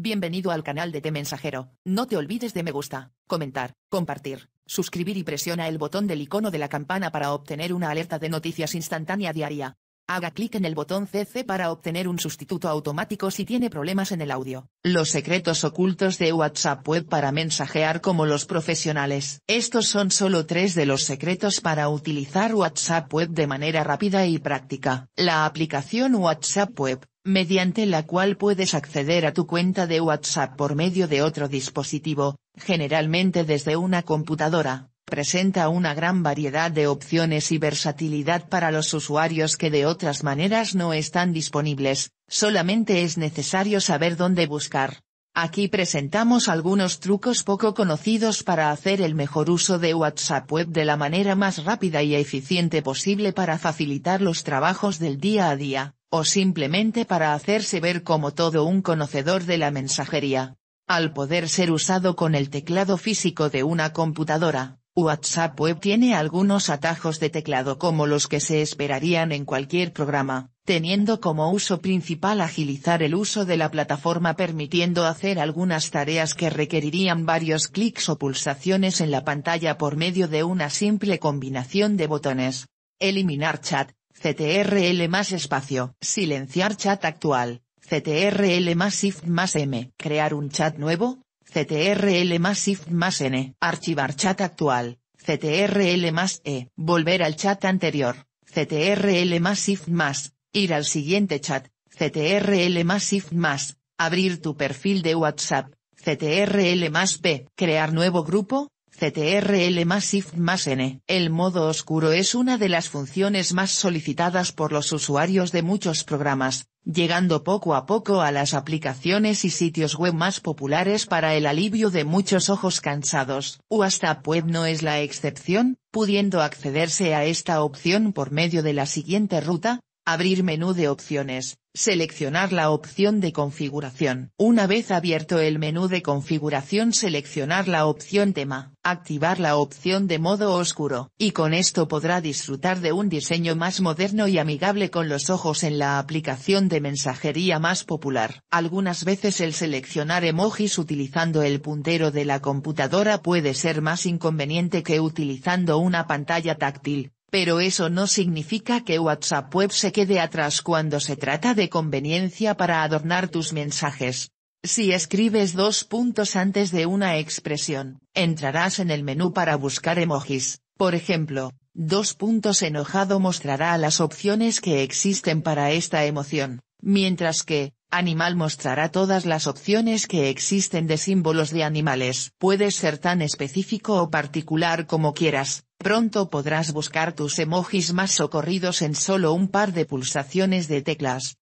Bienvenido al canal de Te Mensajero. No te olvides de me gusta, comentar, compartir, suscribir y presiona el botón del icono de la campana para obtener una alerta de noticias instantánea diaria. Haga clic en el botón CC para obtener un sustituto automático si tiene problemas en el audio. Los secretos ocultos de WhatsApp Web para mensajear como los profesionales. Estos son solo tres de los secretos para utilizar WhatsApp Web de manera rápida y práctica. La aplicación WhatsApp Web mediante la cual puedes acceder a tu cuenta de WhatsApp por medio de otro dispositivo, generalmente desde una computadora, presenta una gran variedad de opciones y versatilidad para los usuarios que de otras maneras no están disponibles, solamente es necesario saber dónde buscar. Aquí presentamos algunos trucos poco conocidos para hacer el mejor uso de WhatsApp Web de la manera más rápida y eficiente posible para facilitar los trabajos del día a día o simplemente para hacerse ver como todo un conocedor de la mensajería. Al poder ser usado con el teclado físico de una computadora, WhatsApp Web tiene algunos atajos de teclado como los que se esperarían en cualquier programa, teniendo como uso principal agilizar el uso de la plataforma permitiendo hacer algunas tareas que requerirían varios clics o pulsaciones en la pantalla por medio de una simple combinación de botones. Eliminar chat, CTRL más espacio, silenciar chat actual, CTRL más Shift más M, crear un chat nuevo, CTRL más Shift más N, archivar chat actual, CTRL más E, volver al chat anterior, CTRL más Shift más, ir al siguiente chat, CTRL más Shift más, abrir tu perfil de WhatsApp, CTRL más P, crear nuevo grupo, CTRL más Shift más N. El modo oscuro es una de las funciones más solicitadas por los usuarios de muchos programas, llegando poco a poco a las aplicaciones y sitios web más populares para el alivio de muchos ojos cansados. WhatsApp Web no es la excepción, pudiendo accederse a esta opción por medio de la siguiente ruta, abrir menú de opciones, seleccionar la opción de configuración. Una vez abierto el menú de configuración seleccionar la opción tema, activar la opción de modo oscuro, y con esto podrá disfrutar de un diseño más moderno y amigable con los ojos en la aplicación de mensajería más popular. Algunas veces el seleccionar emojis utilizando el puntero de la computadora puede ser más inconveniente que utilizando una pantalla táctil pero eso no significa que WhatsApp Web se quede atrás cuando se trata de conveniencia para adornar tus mensajes. Si escribes dos puntos antes de una expresión, entrarás en el menú para buscar emojis, por ejemplo, dos puntos enojado mostrará las opciones que existen para esta emoción, mientras que, animal mostrará todas las opciones que existen de símbolos de animales. Puedes ser tan específico o particular como quieras, Pronto podrás buscar tus emojis más socorridos en solo un par de pulsaciones de teclas.